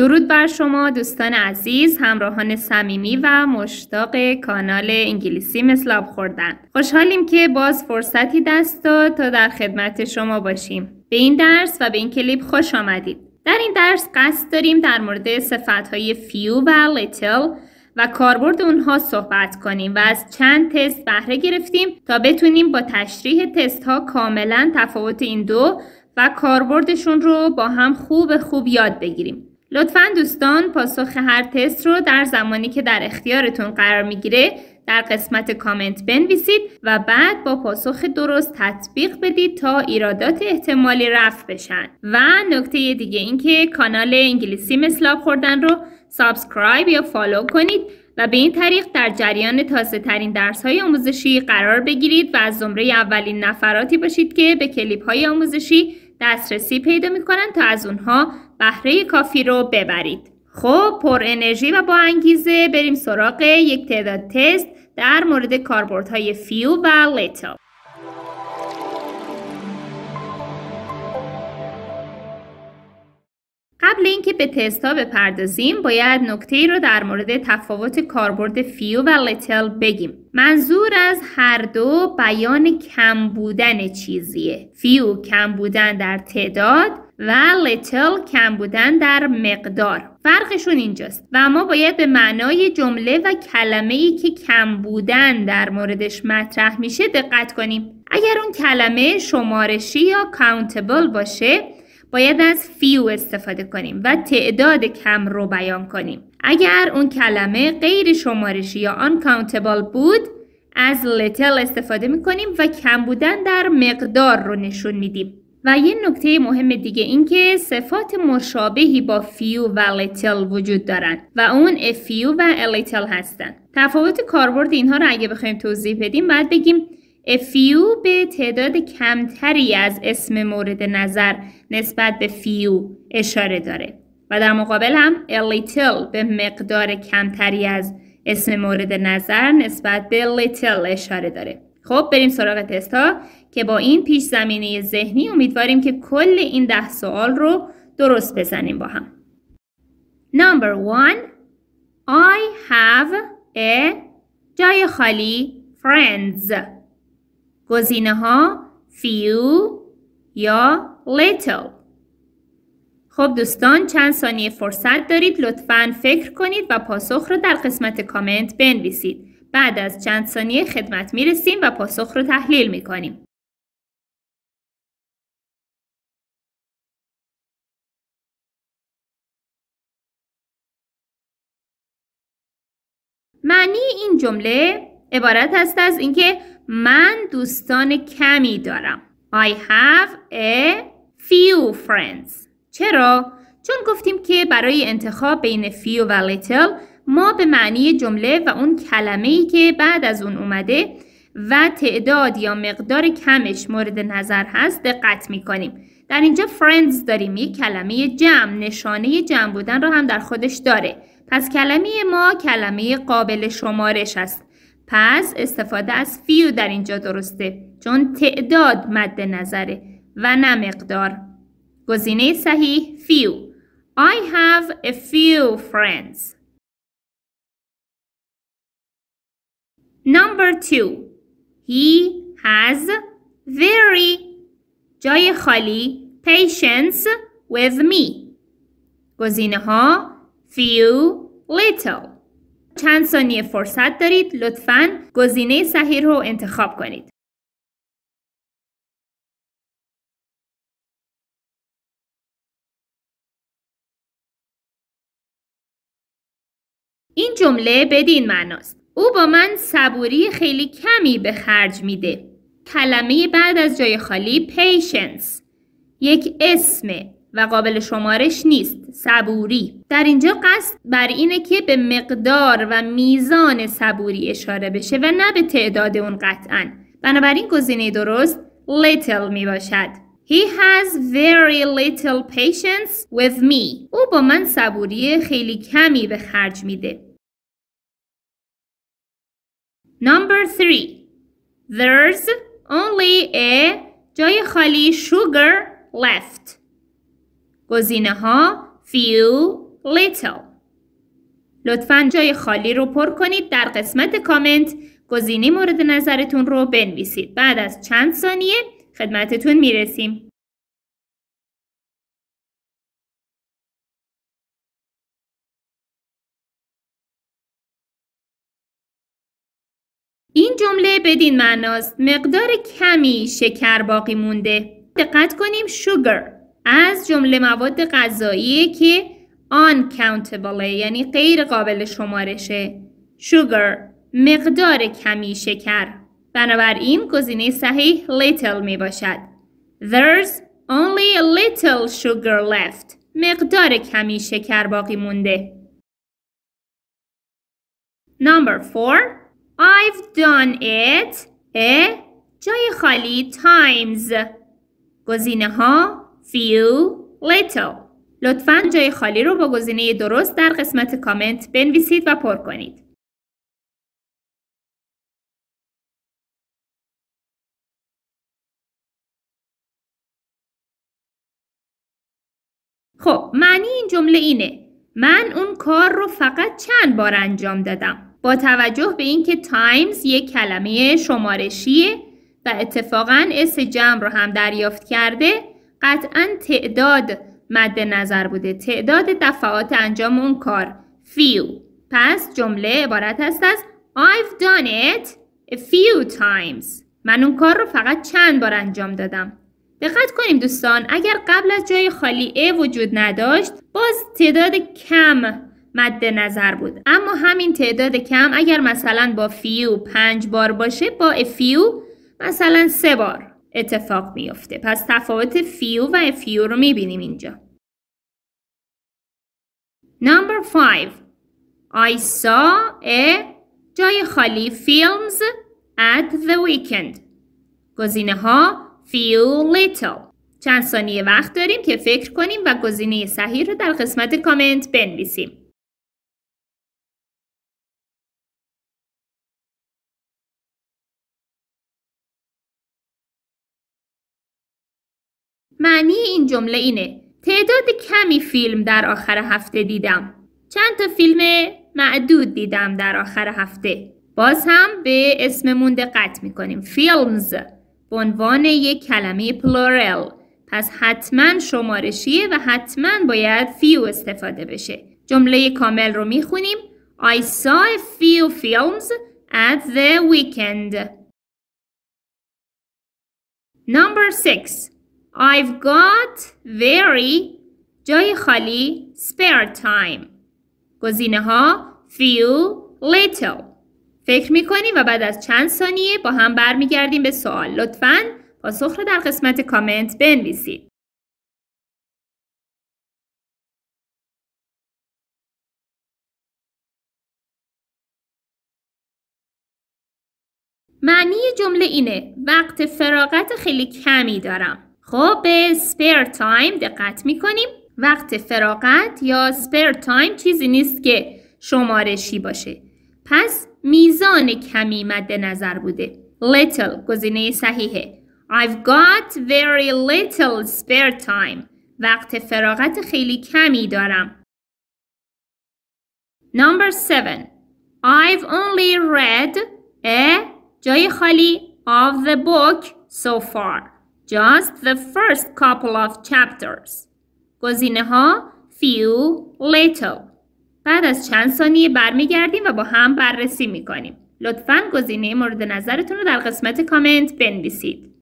درود بر شما دوستان عزیز همراهان صمیمی و مشتاق کانال انگلیسی مثل خوردن خوشحالیم که باز فرصتی دست داد تا در خدمت شما باشیم به این درس و به این کلیپ خوش آمدید در این درس قصد داریم در مورد های فیو و لیتل و کاربرد اونها صحبت کنیم و از چند تست بهره گرفتیم تا بتونیم با تشریح تست ها کاملا تفاوت این دو و کاربردشون رو با هم خوب خوب یاد بگیریم لطفا دوستان پاسخ هر تست رو در زمانی که در اختیارتون قرار میگیره در قسمت کامنت بنویسید و بعد با پاسخ درست تطبیق بدید تا ایرادات احتمالی رفع بشن و نکته دیگه اینکه کانال انگلیسی مثلاب خوردن رو سابسکرایب یا فالو کنید و به این طریق در جریان تازه ترین درس های آموزشی قرار بگیرید و از زمره اولین نفراتی باشید که به کلیپ های آموزشی دسترسی پیدا می تا از اونها بهره کافی رو ببرید خب پر انرژی و با انگیزه بریم سراغ یک تعداد تست در مورد کاربردهای فیو و لیتو. قبل اینکه به تستا بپردازیم باید نکته ای رو در مورد تفاوت کاربرد فیو و لیتل بگیم منظور از هر دو بیان کم بودن چیزیه فیو کم بودن در تعداد و لیتل کم بودن در مقدار فرقشون اینجاست و ما باید به معنای جمله و کلمه ای که کم بودن در موردش مطرح میشه دقت کنیم اگر اون کلمه شمارشی یا کاونتبل باشه باید از فیو استفاده کنیم و تعداد کم رو بیان کنیم اگر اون کلمه غیر شمارشی یا uncountable بود از little استفاده می کنیم و کم بودن در مقدار رو نشون میدیم و یه نکته مهم دیگه این که صفات مشابهی با فیو و لیتل وجود دارن و اون فیو و لیتل هستن تفاوت کاربرد اینها رو اگه بخوایم توضیح بدیم باید بگیم "few" به تعداد کمتری از اسم مورد نظر نسبت به فیو اشاره داره و در مقابل هم "little" به مقدار کمتری از اسم مورد نظر نسبت به "little" اشاره داره خب بریم سراغ تست ها که با این پیش زمینه ذهنی امیدواریم که کل این ده سوال رو درست بزنیم با هم Number one I have a جای خالی friends گزینه ها few یا little خب دوستان چند ثانیه فرصت دارید لطفا فکر کنید و پاسخ رو در قسمت کامنت بنویسید بعد از چند ثانیه خدمت میرسیم و پاسخ رو تحلیل میکنیم معنی این جمله عبارت است از اینکه من دوستان کمی دارم I have a few friends چرا؟ چون گفتیم که برای انتخاب بین few و little ما به معنی جمله و اون کلمه ای که بعد از اون اومده و تعداد یا مقدار کمش مورد نظر هست دقت می کنیم. در اینجا friends داریم یک کلمه جمع نشانه جمع بودن را هم در خودش داره پس کلمه ما کلمه قابل شمارش است پس استفاده از فیو در اینجا درسته چون تعداد مد نظره و نه مقدار گزینه صحیح few. I have a few friends Number two He has very جای خالی patience with me گزینه ها few little چند ثانیه فرصت دارید لطفا گزینه صحیح رو انتخاب کنید. این جمله بدین معناست. او با من صبوری خیلی کمی به خرج میده. کلمه بعد از جای خالی پیشنس یک اسم و قابل شمارش نیست صبوری در اینجا قصد بر اینه که به مقدار و میزان صبوری اشاره بشه و نه به تعداد اون قطعا بنابراین گزینه درست little می باشد He has very little patience with me. او با من صبوری خیلی کمی به خرج میده. Number three. There's only a جای خالی sugar left. گزینه ها few, little لطفا جای خالی رو پر کنید در قسمت کامنت گزینه مورد نظرتون رو بنویسید بعد از چند ثانیه خدمتتون میرسیم این جمله بدین معناست مقدار کمی شکر باقی مونده دقت کنیم sugar از جمله مواد غذایی که uncountable یعنی غیر قابل شمارشه sugar مقدار کمی شکر بنابراین گزینه صحیح little می باشد there's only a little sugar left مقدار کمی شکر باقی مونده Number 4 I've done it a جای خالی times گزینه ها فیو little لطفا جای خالی رو با گزینه درست در قسمت کامنت بنویسید و پر کنید. خب معنی این جمله اینه من اون کار رو فقط چند بار انجام دادم با توجه به اینکه تایمز یک کلمه شمارشیه و اتفاقا اس جمع رو هم دریافت کرده قطعا تعداد مد نظر بوده تعداد دفعات انجام اون کار few پس جمله عبارت است از I've done it a few times من اون کار رو فقط چند بار انجام دادم دقت کنیم دوستان اگر قبل از جای خالی ا وجود نداشت باز تعداد کم مد نظر بود اما همین تعداد کم اگر مثلا با فیو پنج بار باشه با فیو مثلا سه بار اتفاق میفته. پس تفاوت فیو و فیو رو میبینیم اینجا Number 5 I saw a جای خالی films at the weekend گزینه ها few little چند ثانیه وقت داریم که فکر کنیم و گزینه صحیح رو در قسمت کامنت بنویسیم معنی این جمله اینه تعداد کمی فیلم در آخر هفته دیدم. چند تا فیلم معدود دیدم در آخر هفته. باز هم به اسممون دقت میکنیم. فیلمز به عنوان یک کلمه پلورل. پس حتما شمارشیه و حتما باید فیو استفاده بشه. جمله کامل رو میخونیم. I saw a few films at the weekend. Number 6 I've got very جای خالی spare time گزینه ها few little فکر میکنی و بعد از چند ثانیه با هم برمیگردیم به سوال لطفاً پاسخ رو در قسمت کامنت بنویسید معنی جمله اینه وقت فراغت خیلی کمی دارم خب به spare time دقت کنیم وقت فراغت یا spare time چیزی نیست که شمارشی باشه پس میزان کمی مد نظر بوده little گزینه صحیحه I've got very little spare time وقت فراغت خیلی کمی دارم Number 7 I've only read a جای خالی of the book so far Just the first couple of chapters. گزینه ها few, little. بعد از چند ثانیه برمیگردیم و با هم بررسی میکنیم. لطفا گزینه مورد نظرتون رو در قسمت کامنت بنویسید.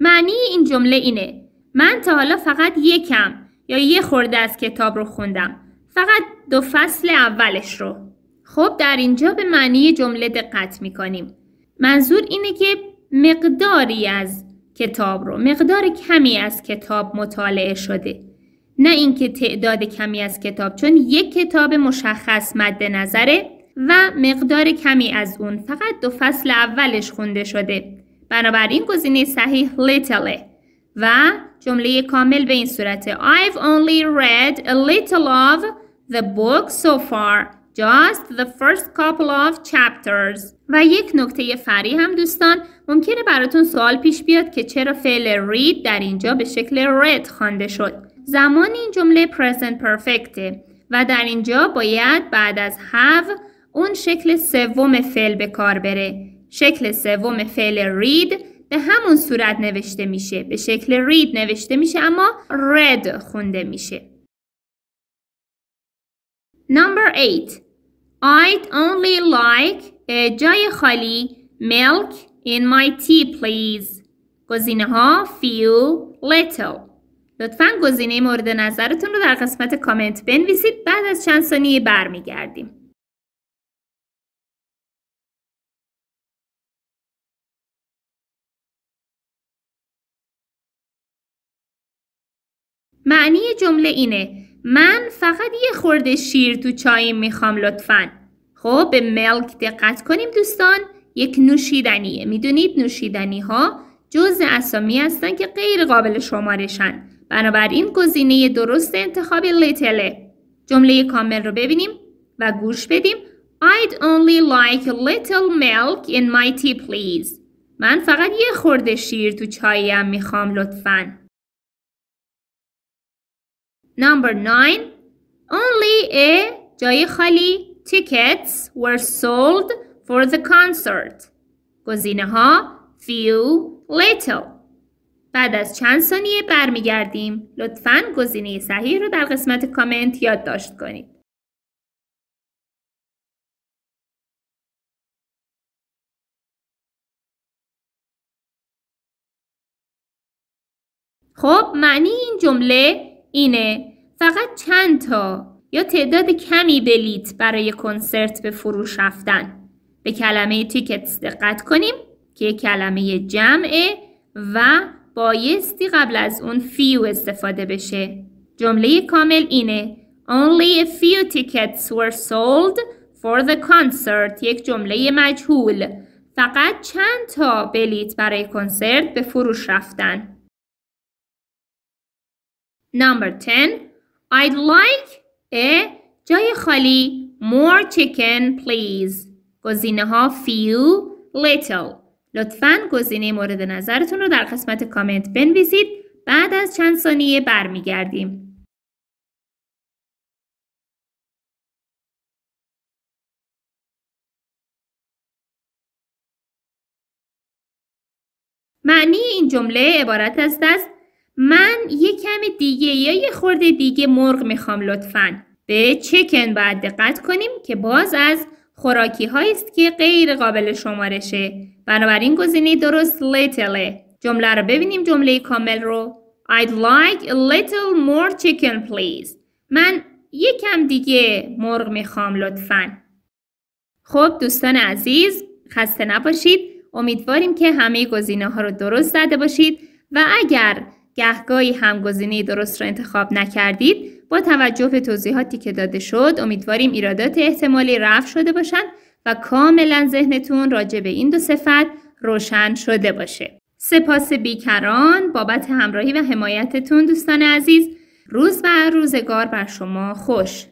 معنی این جمله اینه من تا حالا فقط یکم یا یه خورده از کتاب رو خوندم فقط دو فصل اولش رو خب در اینجا به معنی جمله دقت می کنیم منظور اینه که مقداری از کتاب رو مقدار کمی از کتاب مطالعه شده نه اینکه تعداد کمی از کتاب چون یک کتاب مشخص مد نظره و مقدار کمی از اون فقط دو فصل اولش خونده شده بنابراین گزینه صحیح little و جمله کامل به این صورت I've only read a little of the book so far just the first couple of chapters و یک نکته فری هم دوستان ممکنه براتون سوال پیش بیاد که چرا فعل read در اینجا به شکل read خوانده شد زمان این جمله present perfect و در اینجا باید بعد از have اون شکل سوم فعل به کار بره شکل سوم فعل read به همون صورت نوشته میشه به شکل read نوشته میشه اما read خونده میشه Number 8 I'd only like a جای خالی milk in my tea please گزینه ها few little لطفا گزینه مورد نظرتون رو در قسمت کامنت بنویسید بعد از چند ثانیه برمیگردیم معنی جمله اینه من فقط یه خورده شیر تو چایم میخوام لطفا خب به ملک دقت کنیم دوستان یک نوشیدنیه میدونید نوشیدنی ها جز اسامی هستن که غیر قابل شمارشن بنابراین گزینه درست انتخاب لیتله جمله کامل رو ببینیم و گوش بدیم I'd only like a little milk in my tea please من فقط یه خورده شیر تو چایم میخوام لطفاً Number nine. Only a جای خالی tickets were sold for the concert. گزینه ها few, little. بعد از چند ثانیه برمیگردیم. لطفاً گزینه صحیح رو در قسمت کامنت یادداشت کنید. خب معنی این جمله اینه فقط چند تا یا تعداد کمی بلیت برای کنسرت به فروش رفتن به کلمه تیکت دقت کنیم که کلمه جمعه و بایستی قبل از اون فیو استفاده بشه جمله کامل اینه Only a few tickets were sold for the concert یک جمله مجهول فقط چند تا بلیت برای کنسرت به فروش رفتن Number 10 I'd like a جای خالی more chicken please گزینه ها few little لطفا گزینه مورد نظرتون رو در قسمت کامنت بنویسید بعد از چند ثانیه برمیگردیم معنی این جمله عبارت است از من یه کم دیگه یا یه خورده دیگه مرغ میخوام لطفا به چکن باید دقت کنیم که باز از خوراکی است که غیر قابل شمارشه بنابراین گزینه درست لیتله جمله رو ببینیم جمله کامل رو I'd like a little more chicken please من کم دیگه مرغ میخوام لطفا خب دوستان عزیز خسته نباشید امیدواریم که همه گزینه ها رو درست زده باشید و اگر گهگاهی همگزینه درست را انتخاب نکردید با توجه به توضیحاتی که داده شد امیدواریم ایرادات احتمالی رفع شده باشند و کاملا ذهنتون راجع به این دو صفت روشن شده باشه سپاس بیکران بابت همراهی و حمایتتون دوستان عزیز روز و روزگار بر شما خوش